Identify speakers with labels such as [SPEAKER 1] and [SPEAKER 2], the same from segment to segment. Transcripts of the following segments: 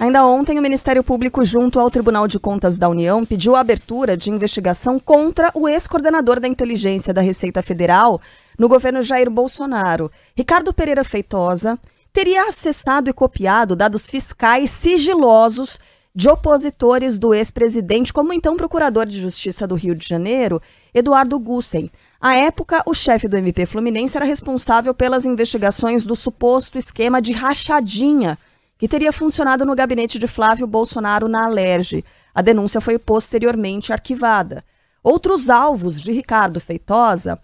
[SPEAKER 1] Ainda ontem, o Ministério Público, junto ao Tribunal de Contas da União, pediu a abertura de investigação contra o ex-coordenador da inteligência da Receita Federal no governo Jair Bolsonaro, Ricardo Pereira Feitosa, teria acessado e copiado dados fiscais sigilosos de opositores do ex-presidente, como então procurador de Justiça do Rio de Janeiro, Eduardo Gussen. À época, o chefe do MP Fluminense era responsável pelas investigações do suposto esquema de rachadinha que teria funcionado no gabinete de Flávio Bolsonaro na Alerj. A denúncia foi posteriormente arquivada. Outros alvos de Ricardo Feitosa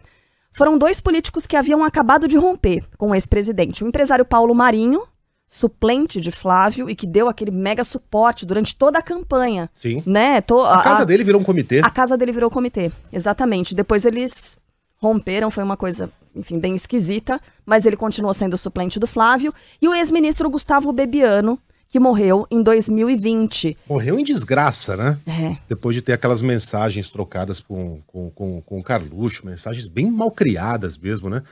[SPEAKER 1] foram dois políticos que haviam acabado de romper com o ex-presidente: o empresário Paulo Marinho, suplente de Flávio e que deu aquele mega suporte durante toda a campanha. Sim. Né? Tô, a, a, casa dele
[SPEAKER 2] virou um comitê. A
[SPEAKER 1] casa dele virou comitê, exatamente. Depois eles romperam, foi uma coisa, enfim, bem esquisita, mas ele continuou sendo suplente do Flávio. E o ex-ministro Gustavo Bebiano, que morreu em 2020.
[SPEAKER 2] Morreu em desgraça, né? É. Depois de ter aquelas mensagens trocadas com, com, com, com o Carluxo, mensagens bem mal criadas mesmo, né?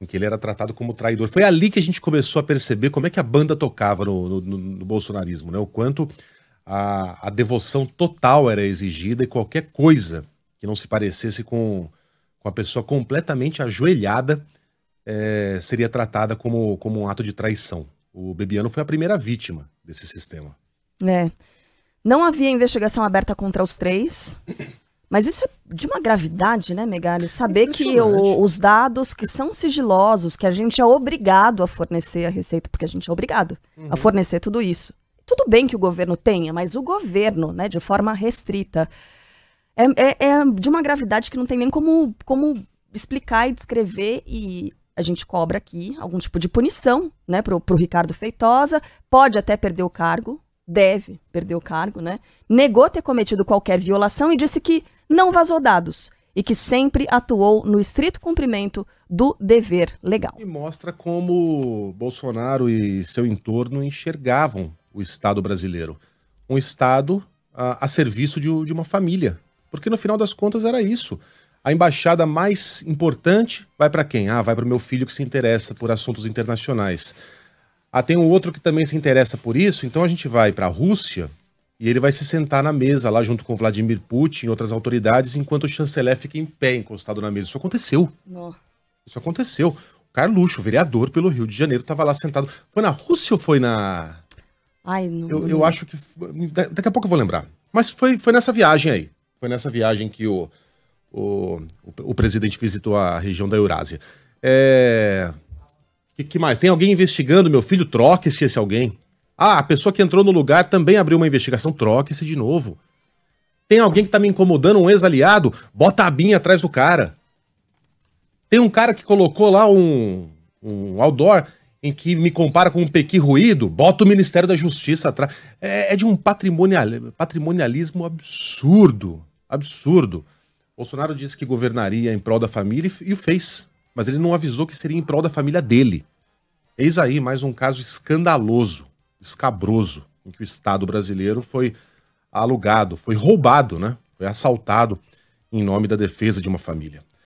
[SPEAKER 2] Em que ele era tratado como traidor. Foi ali que a gente começou a perceber como é que a banda tocava no, no, no bolsonarismo, né? O quanto a, a devoção total era exigida e qualquer coisa que não se parecesse com com a pessoa completamente ajoelhada é, seria tratada como, como um ato de traição. O Bebiano foi a primeira vítima desse sistema.
[SPEAKER 1] É. Não havia investigação aberta contra os três. Mas isso é de uma gravidade, né, Megali? Saber que o, os dados que são sigilosos, que a gente é obrigado a fornecer a Receita, porque a gente é obrigado uhum. a fornecer tudo isso. Tudo bem que o governo tenha, mas o governo, né, de forma restrita. É, é, é, de uma gravidade que não tem nem como, como explicar e descrever, e a gente cobra aqui algum tipo de punição, né, pro, pro Ricardo Feitosa, pode até perder o cargo, deve perder o cargo, né, negou ter cometido qualquer violação e disse que não vazou dados e que sempre atuou no estrito cumprimento do dever legal. E
[SPEAKER 2] mostra como Bolsonaro e seu entorno enxergavam o Estado brasileiro. Um Estado a, a serviço de, de uma família, porque no final das contas era isso. A embaixada mais importante vai para quem? Ah, vai para o meu filho que se interessa por assuntos internacionais. Ah, tem um outro que também se interessa por isso, então a gente vai para a Rússia e ele vai se sentar na mesa lá junto com Vladimir Putin e outras autoridades, enquanto o chanceler fica em pé, encostado na mesa. Isso aconteceu. Isso aconteceu. O Carluxo, vereador pelo Rio de Janeiro, estava lá sentado. Foi na Rússia ou foi na.
[SPEAKER 1] Ai, não. Eu, eu acho
[SPEAKER 2] que. Daqui a pouco eu vou lembrar. Mas foi, foi nessa viagem aí. Foi nessa viagem que o, o, o presidente visitou a região da Eurásia. É... Que, que mais? Tem alguém investigando meu filho? Troque-se esse alguém. Ah, a pessoa que entrou no lugar também abriu uma investigação. Troque-se de novo. Tem alguém que tá me incomodando, um ex-aliado? Bota a binha atrás do cara. Tem um cara que colocou lá um, um outdoor em que me compara com um Pequi ruído, bota o Ministério da Justiça atrás. É, é de um patrimonial, patrimonialismo absurdo absurdo. Bolsonaro disse que governaria em prol da família e o fez, mas ele não avisou que seria em prol da família dele. Eis aí mais um caso escandaloso, escabroso, em que o Estado brasileiro foi alugado, foi roubado, né? Foi assaltado em nome da defesa de uma família.